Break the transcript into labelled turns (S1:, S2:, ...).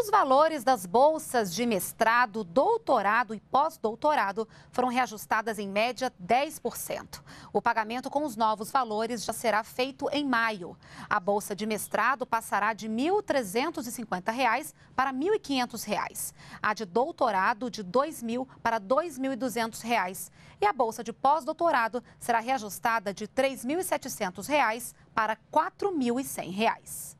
S1: Os valores das bolsas de mestrado, doutorado e pós-doutorado foram reajustadas em média 10%. O pagamento com os novos valores já será feito em maio. A bolsa de mestrado passará de R$ 1.350 para R$ 1.500. A de doutorado de R$ 2.000 para R$ 2.200. E a bolsa de pós-doutorado será reajustada de R$ 3.700 para R$ 4.100.